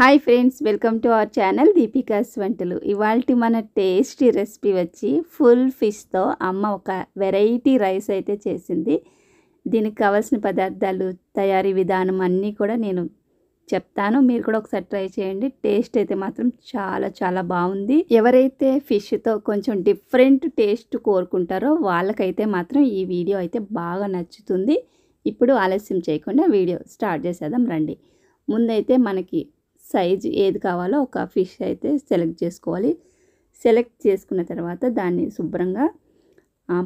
hi friends welcome to our channel Deepika's వంటలు ఇవాళ మన టేస్టీ రెసిపీ వచ్చి ఫుల్ ఫిష్తో అమ్మ ఒక వెరైటీ రైస్ అయితే చేసింది దీనికి కావాల్సిన పదార్థాలు తయారీ విధానం అన్నీ కూడా నేను చెప్తాను మీరు కూడా ఒకసారి ట్రై చేయండి టేస్ట్ అయితే మాత్రం చాలా చాలా బాగుంది ఎవరైతే ఫిష్తో కొంచెం డిఫరెంట్ టేస్ట్ కోరుకుంటారో వాళ్ళకైతే మాత్రం ఈ వీడియో అయితే బాగా నచ్చుతుంది ఇప్పుడు ఆలస్యం చేయకుండా వీడియో స్టార్ట్ చేసేద్దాం రండి ముందైతే మనకి సైజు ఏది కావాలో ఒక ఫిష్ అయితే సెలెక్ట్ చేసుకోవాలి సెలెక్ట్ చేసుకున్న తర్వాత దాన్ని శుభ్రంగా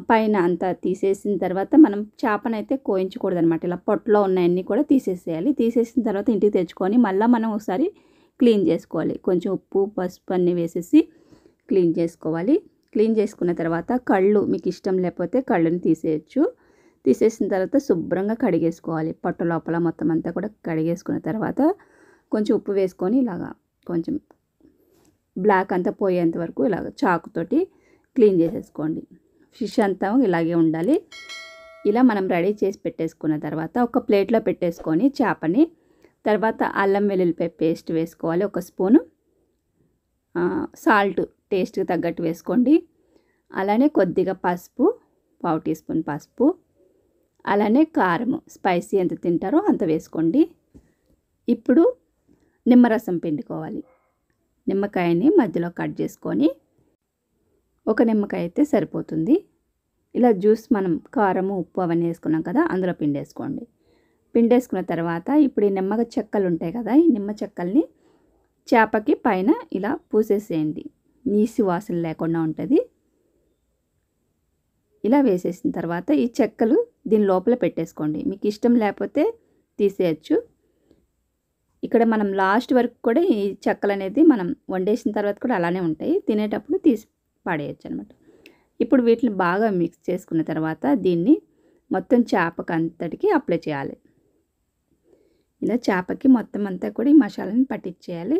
పైన అంతా తీసేసిన తర్వాత మనం చేపను అయితే కోయించకూడదు అనమాట ఇలా పొట్టలో ఉన్నాయన్నీ కూడా తీసేసేయాలి తీసేసిన తర్వాత ఇంటికి తెచ్చుకొని మళ్ళీ మనం ఒకసారి క్లీన్ చేసుకోవాలి కొంచెం ఉప్పు పసుపు అన్నీ వేసేసి క్లీన్ చేసుకోవాలి క్లీన్ చేసుకున్న తర్వాత కళ్ళు మీకు ఇష్టం లేకపోతే కళ్ళుని తీసేయచ్చు తీసేసిన తర్వాత శుభ్రంగా కడిగేసుకోవాలి పొట్ట లోపల మొత్తం అంతా కూడా కడిగేసుకున్న తర్వాత కొంచెం ఉప్పు వేసుకొని ఇలాగా కొంచెం బ్లాక్ అంతా పోయేంత వరకు ఇలాగ చాకుతోటి క్లీన్ చేసేసుకోండి ఫిష్ అంతా ఇలాగే ఉండాలి ఇలా మనం రెడీ చేసి పెట్టేసుకున్న తర్వాత ఒక ప్లేట్లో పెట్టేసుకొని చేపని తర్వాత అల్లం వెల్లుల్లిపాయ పేస్ట్ వేసుకోవాలి ఒక స్పూను సాల్ట్ టేస్ట్కి తగ్గట్టు వేసుకోండి అలానే కొద్దిగా పసుపు పావు టీ స్పూన్ పసుపు అలానే కారము స్పైసీ ఎంత తింటారో అంత వేసుకోండి ఇప్పుడు నిమ్మరసం పిండుకోవాలి నిమ్మకాయని మధ్యలో కట్ చేసుకొని ఒక నిమ్మకాయ అయితే సరిపోతుంది ఇలా జ్యూస్ మనం కారము ఉప్పు అవన్నీ వేసుకున్నాం కదా అందులో పిండేసుకోండి పిండేసుకున్న తర్వాత ఇప్పుడు ఈ నిమ్మగా చెక్కలు ఉంటాయి కదా ఈ నిమ్మ చెక్కల్ని చేపకి పైన ఇలా పూసేసేయండి నీసి వాసన లేకుండా ఉంటుంది ఇలా వేసేసిన తర్వాత ఈ చెక్కలు దీని లోపల పెట్టేసుకోండి మీకు ఇష్టం లేకపోతే తీసేయచ్చు ఇక్కడ మనం లాస్ట్ వరకు కూడా ఈ చెక్కలు అనేది మనం వండేసిన తర్వాత కూడా అలానే ఉంటాయి తినేటప్పుడు తీసి పాడేయచ్చు అనమాట ఇప్పుడు వీటిని బాగా మిక్స్ చేసుకున్న తర్వాత దీన్ని మొత్తం చేపకు అంతటికి అప్లై చేయాలి ఇలా చేపకి మొత్తం అంతా కూడా ఈ మసాలాని పట్టించేయాలి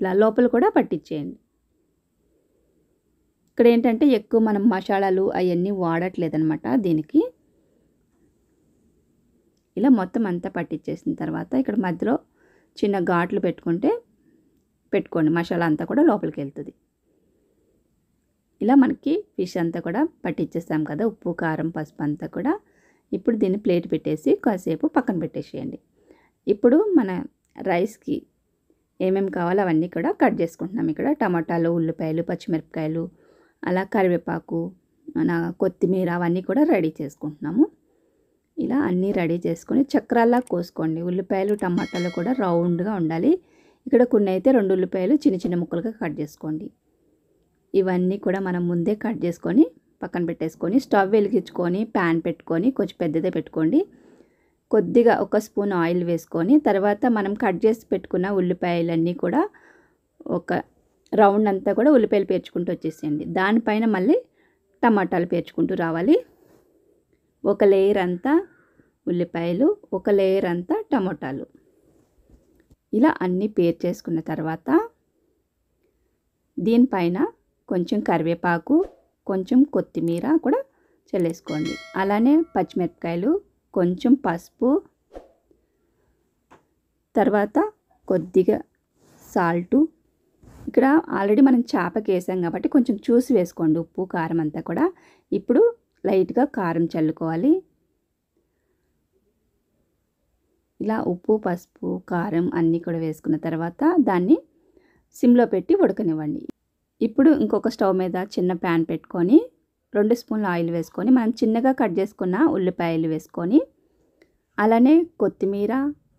ఇలా లోపల కూడా పట్టించేయండి ఇక్కడ ఏంటంటే ఎక్కువ మనం మసాలాలు అవన్నీ వాడట్లేదనమాట దీనికి ఇలా మొత్తం అంతా పట్టించేసిన తర్వాత ఇక్కడ మధ్యలో చిన్న ఘాట్లు పెట్టుకుంటే పెట్టుకోండి మసాలా అంతా కూడా లోపలికి వెళ్తుంది ఇలా మనకి ఫిష్ అంతా కూడా పట్టించేస్తాం కదా ఉప్పు కారం పసుపు అంతా కూడా ఇప్పుడు దీన్ని ప్లేట్ పెట్టేసి కాసేపు పక్కన పెట్టేసేయండి ఇప్పుడు మన రైస్కి ఏమేమి కావాలో అవన్నీ కూడా కట్ చేసుకుంటున్నాం ఇక్కడ టమాటాలు ఉల్లిపాయలు పచ్చిమిరపకాయలు అలా కరివేపాకు మన కొత్తిమీర అవన్నీ కూడా రెడీ చేసుకుంటున్నాము ఇలా అన్నీ రెడీ చేసుకొని చక్రాల్లా కోసుకోండి ఉల్లిపాయలు టమాటాలు కూడా రౌండ్గా ఉండాలి ఇక్కడ కొన్ని అయితే రెండు ఉల్లిపాయలు చిన్న చిన్న ముక్కలుగా కట్ చేసుకోండి ఇవన్నీ కూడా మనం ముందే కట్ చేసుకొని పక్కన పెట్టేసుకొని స్టవ్ వెలిగించుకొని ప్యాన్ పెట్టుకొని కొంచెం పెద్దదే పెట్టుకోండి కొద్దిగా ఒక స్పూన్ ఆయిల్ వేసుకొని తర్వాత మనం కట్ చేసి పెట్టుకున్న ఉల్లిపాయలన్నీ కూడా ఒక రౌండ్ అంతా కూడా ఉల్లిపాయలు పేర్చుకుంటూ వచ్చేసేయండి దానిపైన మళ్ళీ టమాటాలు పేర్చుకుంటూ రావాలి ఒక లేయర్ అంతా ఉల్లిపాయలు ఒక లేయర్ అంతా టమోటాలు ఇలా అన్నీ పేర్ చేసుకున్న తర్వాత దీనిపైన కొంచెం కరివేపాకు కొంచెం కొత్తిమీర కూడా చల్లేసుకోండి అలానే పచ్చిమిరపకాయలు కొంచెం పసుపు తర్వాత కొద్దిగా సాల్టు ఇక్కడ ఆల్రెడీ మనం చేపకి వేసాం కాబట్టి కొంచెం చూసి వేసుకోండి ఉప్పు కారం అంతా కూడా ఇప్పుడు లైట్గా కారం చల్లుకోవాలి ఇలా ఉప్పు పసుపు కారం అన్నీ కూడా వేసుకున్న తర్వాత దాన్ని సిమ్లో పెట్టి ఉడకనివ్వండి ఇప్పుడు ఇంకొక స్టవ్ మీద చిన్న ప్యాన్ పెట్టుకొని రెండు స్పూన్ల ఆయిల్ వేసుకొని మనం చిన్నగా కట్ చేసుకున్న ఉల్లిపాయలు వేసుకొని అలానే కొత్తిమీర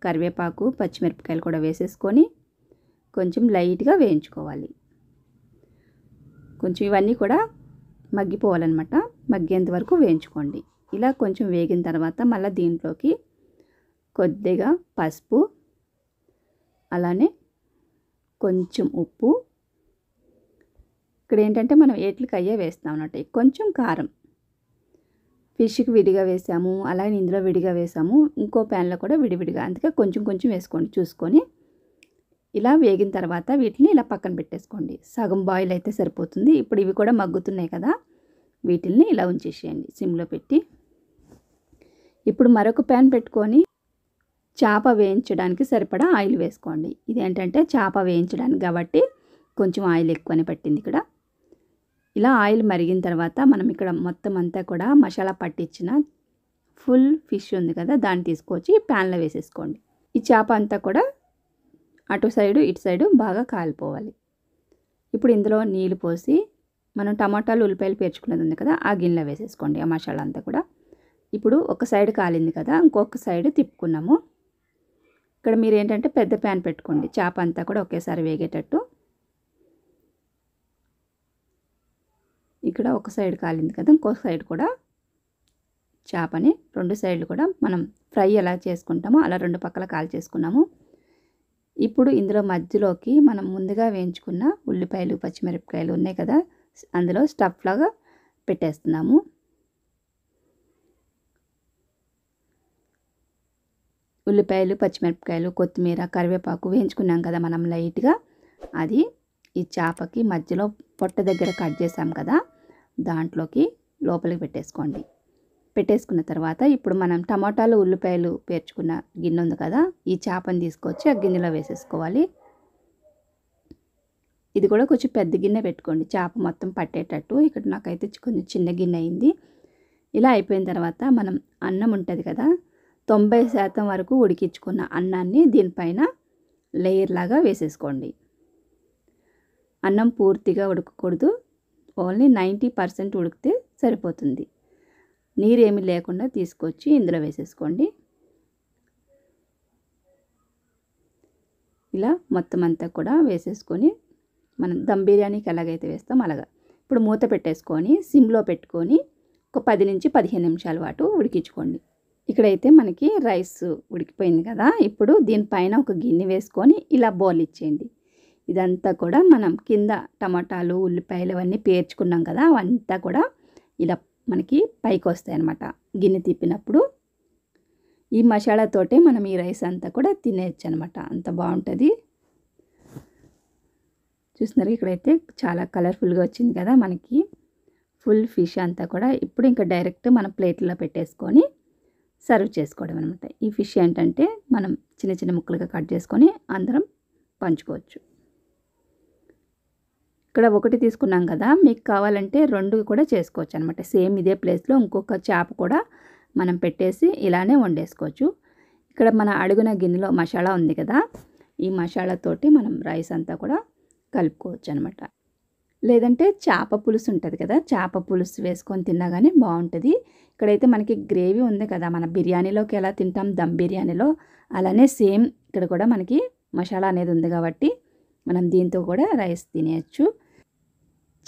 కరివేపాకు పచ్చిమిరపకాయలు కూడా వేసేసుకొని కొంచెం లైట్గా వేయించుకోవాలి కొంచెం ఇవన్నీ కూడా మగ్గిపోవాలన్నమాట మగ్గేంత వరకు వేయించుకోండి ఇలా కొంచెం వేగిన తర్వాత మళ్ళీ దీంట్లోకి కొద్దిగా పసుపు అలానే కొంచెం ఉప్పు ఇక్కడ ఏంటంటే మనం ఏట్లకి అయ్యే వేస్తాం అన్నట్టు కొంచెం కారం ఫిష్కి విడిగా వేసాము అలాగే ఇందులో విడిగా వేసాము ఇంకో ప్యాన్లో కూడా విడివిడిగా అందుకే కొంచెం కొంచెం వేసుకోండి చూసుకొని ఇలా వేగిన తర్వాత వీటిని ఇలా పక్కన పెట్టేసుకోండి సగం బాయిల్ అయితే సరిపోతుంది ఇప్పుడు ఇవి కూడా మగ్గుతున్నాయి కదా వీటిల్ని ఇలా ఉంచేసేయండి సిమ్లో పెట్టి ఇప్పుడు మరొక ప్యాన్ పెట్టుకొని చేప వేయించడానికి సరిపడా ఆయిల్ వేసుకోండి ఇదేంటంటే చేప వేయించడానికి కాబట్టి కొంచెం ఆయిల్ ఎక్కువనే పట్టింది ఇక్కడ ఇలా ఆయిల్ మరిగిన తర్వాత మనం ఇక్కడ మొత్తం అంతా కూడా మసాలా పట్టించిన ఫుల్ ఫిష్ ఉంది కదా దాన్ని తీసుకొచ్చి ప్యాన్లో వేసేసుకోండి ఈ చేప అంతా కూడా అటు సైడు ఇటు సైడు బాగా కాలిపోవాలి ఇప్పుడు ఇందులో నీళ్ళు పోసి మనం టమాటాలు ఉల్లిపాయలు పేర్చుకునేది ఉంది కదా ఆ గిన్నెలో వేసేసుకోండి ఆ మసాలా అంతా కూడా ఇప్పుడు ఒక సైడ్ కాలింది కదా ఇంకొక సైడ్ తిప్పుకున్నాము ఇక్కడ మీరు ఏంటంటే పెద్ద ప్యాన్ పెట్టుకోండి చేప అంతా కూడా ఒకేసారి వేగేటట్టు ఇక్కడ ఒక సైడ్ కాలింది కదా ఇంకొక సైడ్ కూడా చేపని రెండు సైడ్లు కూడా మనం ఫ్రై ఎలా చేసుకుంటామో అలా రెండు పక్కల కాల్ చేసుకున్నాము ఇప్పుడు ఇందులో మధ్యలోకి మనం ముందుగా వేయించుకున్న ఉల్లిపాయలు పచ్చిమిరపకాయలు ఉన్నాయి కదా అందులో స్టఫ్ లాగా పెట్టేస్తున్నాము ఉల్లిపాయలు పచ్చిమిరపకాయలు కొత్తిమీర కరివేపాకు వేయించుకున్నాం కదా మనం లైట్గా అది ఈ చేపకి మధ్యలో పొట్ట దగ్గర కట్ చేసాం కదా దాంట్లోకి లోపలికి పెట్టేసుకోండి పెట్టేసుకున్న తర్వాత ఇప్పుడు మనం టమాటాలు ఉల్లిపాయలు పేర్చుకున్న గిన్నె ఉంది కదా ఈ చేపని తీసుకొచ్చి ఆ గిన్నెలో వేసేసుకోవాలి ఇది కూడా కొంచెం పెద్ద గిన్నె పెట్టుకోండి చేప మొత్తం పట్టేటట్టు ఇక్కడ నాకైతే కొంచెం చిన్న గిన్నె అయింది ఇలా అయిపోయిన తర్వాత మనం అన్నం ఉంటుంది కదా తొంభై శాతం వరకు ఉడికించుకున్న అన్నాన్ని దీనిపైన లేయర్ లాగా వేసేసుకోండి అన్నం పూర్తిగా ఉడకకూడదు ఓన్లీ నైంటీ పర్సెంట్ ఉడికితే సరిపోతుంది నీరేమి లేకుండా తీసుకొచ్చి ఇందులో వేసేసుకోండి ఇలా మొత్తం అంతా కూడా వేసేసుకొని మనం దమ్ బిర్యానీకి ఎలాగైతే వేస్తాం అలాగా ఇప్పుడు మూత పెట్టేసుకొని సిమ్లో పెట్టుకొని ఒక పది నుంచి పదిహేను నిమిషాల పాటు ఉడికించుకోండి ఇక్కడైతే మనకి రైస్ ఉడికిపోయింది కదా ఇప్పుడు దీనిపైన ఒక గిన్నె వేసుకొని ఇలా బౌల్ ఇచ్చేయండి ఇదంతా కూడా మనం కింద టమాటాలు ఉల్లిపాయలు అవన్నీ పేర్చుకున్నాం కదా అవంతా కూడా ఇలా మనకి పైకి వస్తాయి అన్నమాట గిన్నె తిప్పినప్పుడు ఈ మసాలాతోటే మనం ఈ రైస్ అంతా కూడా తినేయచ్చు అనమాట అంత బాగుంటుంది చూస్తున్నారు ఇక్కడైతే చాలా కలర్ఫుల్గా వచ్చింది కదా మనకి ఫుల్ ఫిష్ అంతా కూడా ఇప్పుడు ఇంకా డైరెక్ట్ మనం ప్లేట్లో పెట్టేసుకొని సర్వ్ చేసుకోవడం అనమాట ఈ ఫిష్ ఏంటంటే మనం చిన్న చిన్న ముక్కలుగా కట్ చేసుకొని అందరం పంచుకోవచ్చు ఇక్కడ ఒకటి తీసుకున్నాం కదా మీకు కావాలంటే రెండు కూడా చేసుకోవచ్చు అనమాట సేమ్ ఇదే ప్లేస్లో ఇంకొక చేప కూడా మనం పెట్టేసి ఇలానే వండేసుకోవచ్చు ఇక్కడ మన అడుగున గిన్నెలో మసాలా ఉంది కదా ఈ మసాలాతోటి మనం రైస్ అంతా కూడా కలుపుకోవచ్చు అనమాట లేదంటే చేప పులుసు ఉంటుంది కదా చేప పులుసు వేసుకొని తిన్నా కానీ బాగుంటుంది ఇక్కడైతే మనకి గ్రేవీ ఉంది కదా మన బిర్యానీలోకి ఎలా తింటాం దమ్ బిర్యానీలో అలానే సేమ్ ఇక్కడ కూడా మనకి మసాలా అనేది ఉంది కాబట్టి మనం దీంతో కూడా రైస్ తినేయచ్చు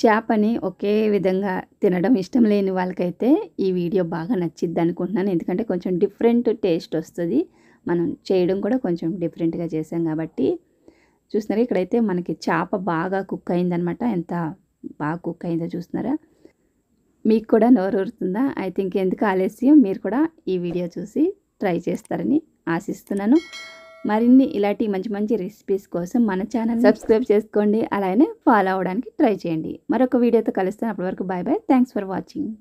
చేపని ఒకే విధంగా తినడం ఇష్టం లేని వాళ్ళకైతే ఈ వీడియో బాగా నచ్చిద్ది అనుకుంటున్నాను ఎందుకంటే కొంచెం డిఫరెంట్ టేస్ట్ వస్తుంది మనం చేయడం కూడా కొంచెం డిఫరెంట్గా చేసాం కాబట్టి చూస్తున్నారా ఇక్కడైతే మనకి చేప బాగా కుక్ అయిందనమాట ఎంత బాగా కుక్ అయిందో చూస్తున్నారా మీకు కూడా నోరూరుతుందా థింక్ ఎందుకు ఆలస్యం మీరు కూడా ఈ వీడియో చూసి ట్రై చేస్తారని ఆశిస్తున్నాను మరిన్ని ఇలాంటి మంచి మంచి రెసిపీస్ కోసం మన ఛానల్ సబ్స్క్రైబ్ చేసుకోండి అలాగే ఫాలో అవడానికి ట్రై చేయండి మరొక వీడియోతో కలుస్తాను అప్పటి వరకు bye bye thanks for watching